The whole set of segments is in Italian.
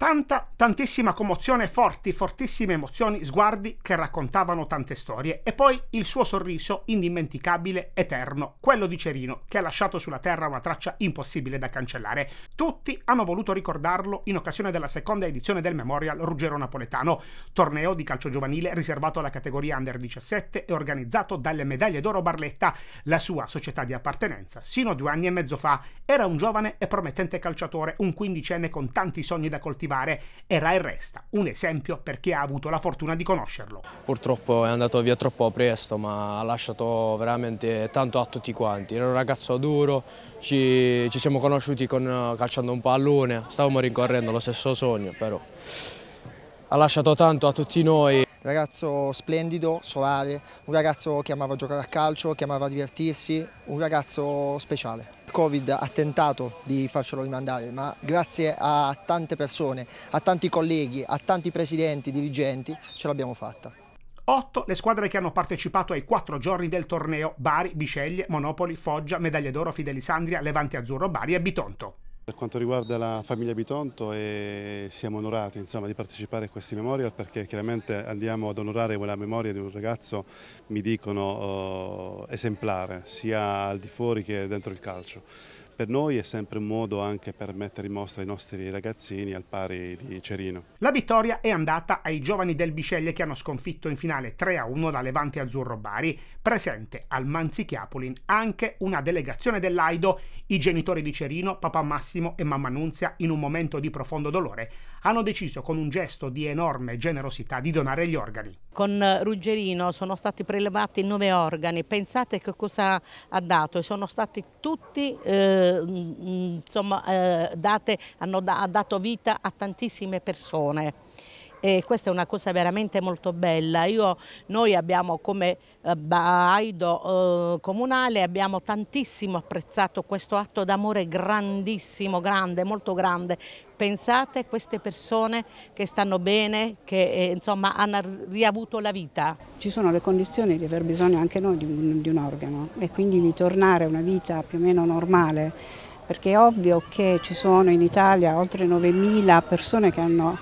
tanta, tantissima commozione, forti, fortissime emozioni, sguardi che raccontavano tante storie. E poi il suo sorriso indimenticabile, eterno, quello di Cerino, che ha lasciato sulla terra una traccia impossibile da cancellare. Tutti hanno voluto ricordarlo in occasione della seconda edizione del Memorial Ruggero Napoletano, torneo di calcio giovanile riservato alla categoria under 17 e organizzato dalle Medaglie d'Oro Barletta, la sua società di appartenenza. Sino a due anni e mezzo fa era un giovane e promettente calciatore, un quindicenne con tanti sogni da coltivare arrivare, era e resta un esempio per chi ha avuto la fortuna di conoscerlo. Purtroppo è andato via troppo presto, ma ha lasciato veramente tanto a tutti quanti. Era un ragazzo duro, ci, ci siamo conosciuti con, calciando un pallone, stavamo rincorrendo lo stesso sogno, però ha lasciato tanto a tutti noi ragazzo splendido, solare, un ragazzo che amava giocare a calcio, che amava divertirsi, un ragazzo speciale. Covid ha tentato di farcelo rimandare, ma grazie a tante persone, a tanti colleghi, a tanti presidenti, dirigenti, ce l'abbiamo fatta. 8 le squadre che hanno partecipato ai quattro giorni del torneo Bari, Bisceglie, Monopoli, Foggia, Medaglia d'Oro, Fidelisandria, Levante Azzurro, Bari e Bitonto. Per quanto riguarda la famiglia Bitonto eh, siamo onorati insomma, di partecipare a questi memorial perché chiaramente andiamo ad onorare quella memoria di un ragazzo, mi dicono, eh, esemplare, sia al di fuori che dentro il calcio per noi è sempre un modo anche per mettere in mostra i nostri ragazzini al pari di Cerino. La vittoria è andata ai giovani del Bisceglie che hanno sconfitto in finale 3-1 la Levante Azzurro Bari, presente al Manzichiapolin anche una delegazione dell'Aido, i genitori di Cerino, papà Massimo e mamma Nunzia in un momento di profondo dolore hanno deciso con un gesto di enorme generosità di donare gli organi. Con Ruggerino sono stati prelevati nove organi, pensate che cosa ha dato, sono stati tutti eh, Mm, mm, insomma, eh, date, hanno da, dato vita a tantissime persone e questa è una cosa veramente molto bella. Io, noi abbiamo come eh, Aido eh, Comunale abbiamo tantissimo apprezzato questo atto d'amore grandissimo, grande, molto grande. Pensate a queste persone che stanno bene, che eh, insomma hanno riavuto la vita. Ci sono le condizioni di aver bisogno anche noi di un, di un organo e quindi di tornare a una vita più o meno normale perché è ovvio che ci sono in Italia oltre 9.000 persone che hanno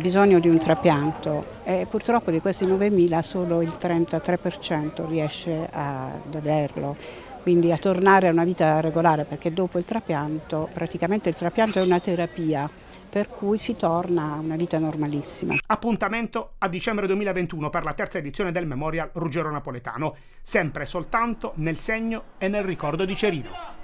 bisogno di un trapianto e purtroppo di questi 9.000 solo il 33% riesce ad averlo, quindi a tornare a una vita regolare perché dopo il trapianto praticamente il trapianto è una terapia per cui si torna a una vita normalissima. Appuntamento a dicembre 2021 per la terza edizione del Memorial Ruggero Napoletano, sempre soltanto nel segno e nel ricordo di Cerino.